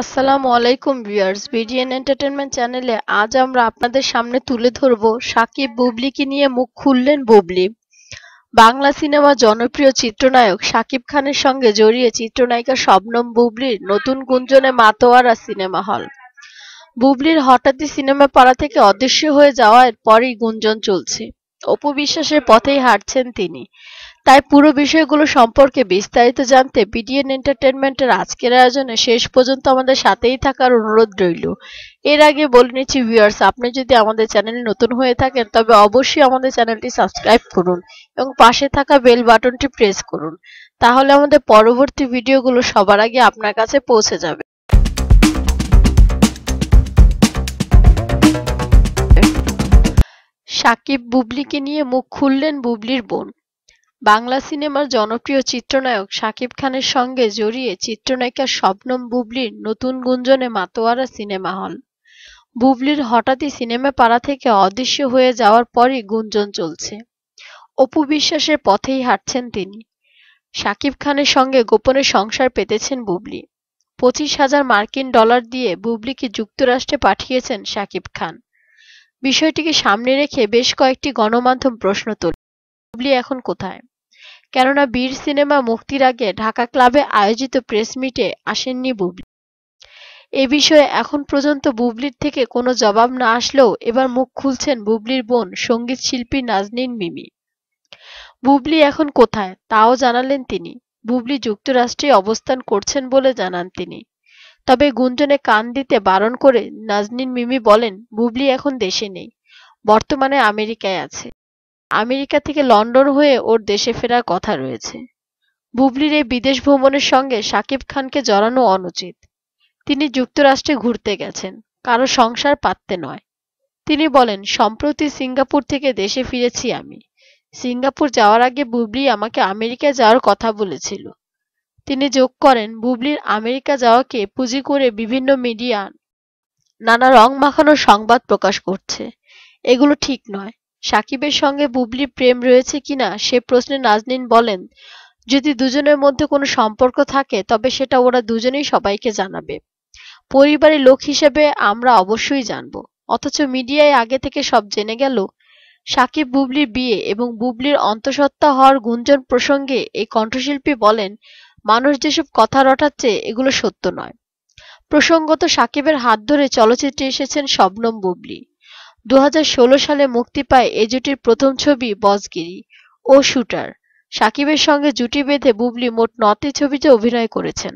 আসসালামু আলাইকুম viewers BDN entertainment চ্যানেলে আজ আমরা আপনাদের সামনে তুলে ধরব সাকিব বুবলিকে নিয়ে মুখ খুললেন বুবলি বাংলা সিনেমা জনপ্রিয় চিত্রনায়ক সাকিব খানের সঙ্গে জড়িয়ে চিত্রনায়িকা শবনম বুবলির নতুন গুঞ্জনে মাতোয়ারা সিনেমা হল বুবলির হঠাৎই সিনেমা পাড়া থেকে অদৃশ্য হয়ে যাওয়ার পরই গুঞ্জন চলছে অপু বিশ্বাসের পথেই হাঁটছেন তিনি তাই পুরো বিষয়গুলো সম্পর্কে বিস্তারিত জানতে বিডিএন এন্টারটেনমেন্টের আজকের আয়োজনে শেষ পর্যন্ত আমাদের সাথেই থাকার অনুরোধ রইল এর আগে বলে নিচ্ছি ভিউয়ার্স আপনি যদি আমাদের চ্যানেল নতুন হয়ে থাকেন তবে অবশ্যই আমাদের চ্যানেলটি সাবস্ক্রাইব করুন এবং পাশে থাকা বেল বাটনটি প্রেস করুন তাহলে আমাদের পরবর্তী ভিডিওগুলো সবার আগে আপনার কাছে পৌঁছে যাবে সাকিব বুবলিকে নিয়ে মুখ খুললেন বুবলির বোন বাংলা সিনেমার জনপ্রিয় চিত্রনায়ক শাকিব খানের সঙ্গে জড়িয়ে চিত্রনায়িকা শবনম বুবলির নতুন গুঞ্জনে মাতোয়ারা সিনেমা হল বুবলির হঠাৎই সিনেমা পাড়া থেকে অদৃশ্য হয়ে যাওয়ার পরই গুঞ্জন চলছে অপু বিশ্বাসের পথেই হাঁটছেন তিনি শাকিব খানের সঙ্গে গোপনে সংসার পেতেছেন বুবলি পঁচিশ হাজার মার্কিন ডলার দিয়ে বুবলিকে যুক্তরাষ্ট্রে পাঠিয়েছেন শাকিব খান বিষয়টিকে সামনে রেখে বেশ কয়েকটি গণমাধ্যম প্রশ্ন তোল বুবলি এখন কোথায় কেননা বীর সিনেমা মুক্তির আগে ঢাকা ক্লাবে আয়োজিত প্রেস মিটে আসেননি বুবলি এ বিষয়ে এখন পর্যন্ত বুবলির থেকে কোনো জবাব না আসলেও এবার মুখ খুলছেন বুবলির বোন সঙ্গীত শিল্পী নাজনীন মিমি বুবলি এখন কোথায় তাও জানালেন তিনি বুবলি যুক্তরাষ্ট্রে অবস্থান করছেন বলে জানান তিনি তবে গুঞ্জনে কান দিতে বারণ করে নাজনীন মিমি বলেন বুবলি এখন দেশে নেই বর্তমানে আমেরিকায় আছে আমেরিকা থেকে লন্ডন হয়ে ওর দেশে ফেরার কথা রয়েছে বুবলির এই বিদেশ ভ্রমণের সঙ্গে সাকিব খানকে জড়ানো অনুচিত তিনি যুক্তরাষ্ট্রে ঘুরতে গেছেন কারো সংসার পাততে নয় তিনি বলেন সম্প্রতি সিঙ্গাপুর থেকে দেশে ফিরেছি আমি সিঙ্গাপুর যাওয়ার আগে বুবলি আমাকে আমেরিকা যাওয়ার কথা বলেছিল তিনি যোগ করেন বুবলির আমেরিকা যাওয়াকে পুঁজি করে বিভিন্ন মিডিয়া নানা রং মাখানো সংবাদ প্রকাশ করছে এগুলো ঠিক নয় সাকিবের সঙ্গে বুবলির প্রেম রয়েছে কিনা সে প্রশ্নে নাজনীন বলেন, যদি দুজনের মধ্যে কোনো সম্পর্ক থাকে তবে সেটা ওরা দুজনেই সবাইকে জানাবে। পরিবারের লোক হিসেবে আমরা অবশ্যই জানব। অথচ মিডিয়ায় আগে থেকে সব জেনে গেল। সাকিব বুবলির বিয়ে এবং বুবলির অন্তঃসত্ত্বা হওয়ার গুঞ্জন প্রসঙ্গে এই কণ্ঠশিল্পী বলেন, মানুষ যেসব কথা রটাচ্ছে এগুলো সত্য নয়। প্রসঙ্গত সাকিবের হাত ধরে চলচ্চিত্রে এসেছেন শবনম বুবলি। ২০১৬ সালে মুক্তি পায় এ জুটির প্রথম ছবি বজগিরি ও শুটার। সাকিবের সঙ্গে জুটি বেঁধে বুবলি মোট নটি ছবিতে অভিনয় করেছেন।